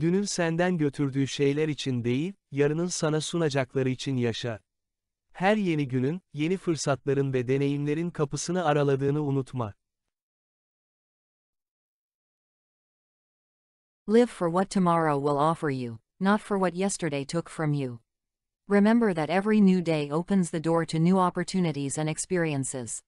Dünün senden götürdüğü şeyler için değil, yarının sana sunacakları için yaşa. Her yeni günün, yeni fırsatların ve deneyimlerin kapısını araladığını unutma. Live for what tomorrow will offer you, not for what yesterday took from you. Remember that every new day opens the door to new opportunities and experiences.